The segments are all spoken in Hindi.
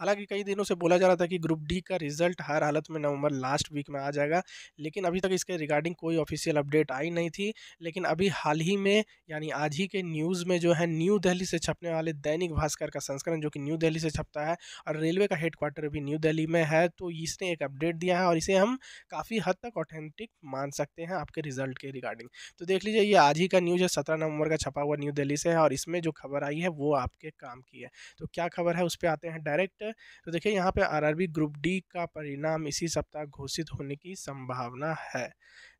हालांकि कई दिनों से बोला जा रहा था कि ग्रुप डी का रिजल्ट हर हालत में नवंबर लास्ट वीक में आ जाएगा लेकिन अभी तक इसके रिगार्डिंग कोई ऑफिशियल अपडेट आई नहीं थी लेकिन अभी हाल ही में यानी आज ही के न्यूज़ में जो है न्यू दिल्ली से छपने वाले दैनिक भास्कर का संस्करण जो कि न्यू दिल्ली से छपता है और रेलवे का हेडक्वार्टर भी न्यू दिल्ली में है तो इसने एक अपडेट दिया है और इसे हम काफ़ी हद तक ऑथेंटिक मान सकते हैं आपके रिजल्ट के रिगार्डिंग तो देख लीजिए ये आज ही का न्यूज़ है सत्रह नवंबर का छपा हुआ न्यू दिल्ली से है और इसमें जो खबर आई है वो आपके काम की है तो क्या खबर है उस पर आते हैं डायरेक्ट है तो देखिए यहाँ पे आरआरबी ग्रुप डी का परिणाम इसी सप्ताह घोषित होने की संभावना है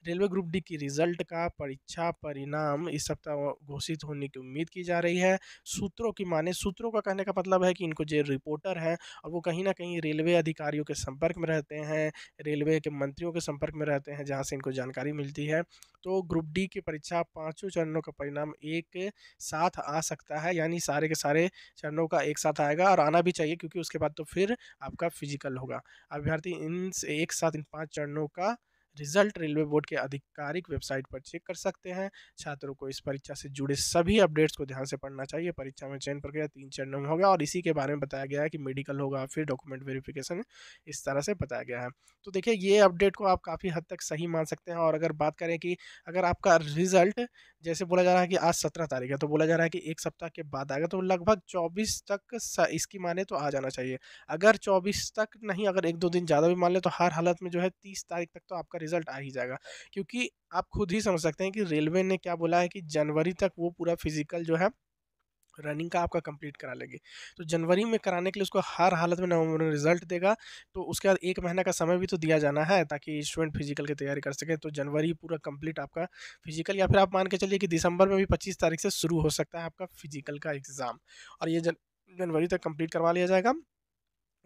रेलवे ग्रुप डी की रिजल्ट का परीक्षा परिणाम इस सप्ताह घोषित होने की उम्मीद की जा रही है सूत्रों की माने सूत्रों का कहने का मतलब है कि इनको जो रिपोर्टर हैं और वो कहीं ना कहीं रेलवे अधिकारियों के संपर्क में रहते हैं रेलवे के मंत्रियों के संपर्क में रहते हैं जहाँ से इनको जानकारी मिलती है तो ग्रुप डी की परीक्षा पाँचों चरणों का परिणाम एक साथ आ सकता है यानी सारे के सारे चरणों का एक साथ आएगा और आना भी चाहिए क्योंकि उसके बाद तो फिर आपका फिजिकल होगा अभ्यर्थी इन एक साथ इन पाँच चरणों का रिजल्ट रेलवे बोर्ड के आधिकारिक वेबसाइट पर चेक कर सकते हैं छात्रों को इस परीक्षा से जुड़े सभी अपडेट्स को ध्यान से पढ़ना चाहिए परीक्षा में चयन प्रक्रिया तीन चरणों में होगा और इसी के बारे में बताया गया है कि मेडिकल होगा फिर डॉक्यूमेंट वेरिफिकेशन इस तरह से बताया गया है तो देखिए ये अपडेट को आप काफ़ी हद तक सही मान सकते हैं और अगर बात करें कि अगर आपका रिजल्ट जैसे बोला जा रहा है कि आज सत्रह तारीख है तो बोला जा रहा है कि एक सप्ताह के बाद आएगा तो लगभग चौबीस तक इसकी माने तो आ जाना चाहिए अगर चौबीस तक नहीं अगर एक दो दिन ज़्यादा भी मान लें तो हर हालत में जो है तीस तारीख तक तो आपका रिजल्ट आ ही जाएगा क्योंकि आप खुद ही समझ सकते हैं कि रेलवे ने क्या बोला है कि जनवरी तक वो पूरा फिजिकल जो है रनिंग का आपका कंप्लीट करा लेगी तो जनवरी में कराने के लिए उसको हर हालत में नवंबर में रिजल्ट देगा तो उसके बाद एक महीना का समय भी तो दिया जाना है ताकि स्टूडेंट फिजिकल की तैयारी कर सकें तो जनवरी पूरा कंप्लीट आपका फिजिकल या फिर आप मान के चलिए कि दिसंबर में भी पच्चीस तारीख से शुरू हो सकता है आपका फिजिकल का एग्ज़ाम और ये जनवरी तक कम्प्लीट करवा लिया जाएगा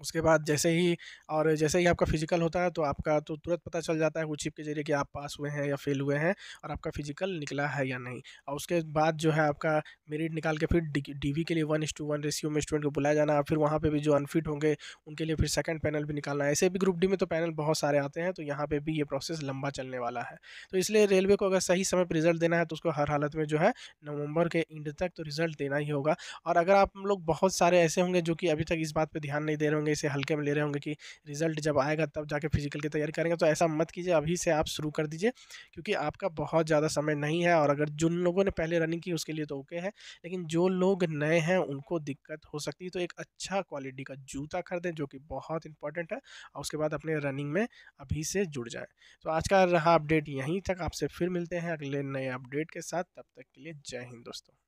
उसके बाद जैसे ही और जैसे ही आपका फिजिकल होता है तो आपका तो तुरंत पता चल जाता है वो चिप के जरिए कि आप पास हुए हैं या फेल हुए हैं और आपका फिजिकल निकला है या नहीं और उसके बाद जो है आपका मेरिट निकाल के फिर डीवी के लिए one is to one ratio में स्टूडेंट को बुलाया जाना फिर वहाँ पर भी जो अनफिट होंगे उनके लिए फिर सेकेंड पैनल भी निकालना है ऐसे भी ग्रुप डी में तो पैनल बहुत सारे आते हैं तो यहाँ पर भी ये प्रोसेस लंबा चलने वाला है तो इसलिए रेलवे को अगर सही समय पर रिजल्ट देना है तो उसको हर हालत में जो है नवंबर के एंड तक तो रिजल्ट देना ही होगा और अगर आप लोग बहुत सारे ऐसे होंगे जो कि अभी तक इस बात पर ध्यान नहीं दे रहे होंगे होंगे इसे हल्के में ले रहे होंगे कि रिजल्ट जब आएगा तब जाके फिजिकल की तैयारी करेंगे तो ऐसा मत कीजिए अभी से आप शुरू कर दीजिए क्योंकि आपका बहुत ज़्यादा समय नहीं है और अगर जिन लोगों ने पहले रनिंग की उसके लिए तो ओके है लेकिन जो लोग नए हैं उनको दिक्कत हो सकती है तो एक अच्छा क्वालिटी का जूता खरीदें जो कि बहुत इंपॉर्टेंट है और उसके बाद अपने रनिंग में अभी से जुड़ जाए तो आज का रहा अपडेट यहीं तक आपसे फिर मिलते हैं अगले नए अपडेट के साथ तब तक के लिए जय हिंद दोस्तों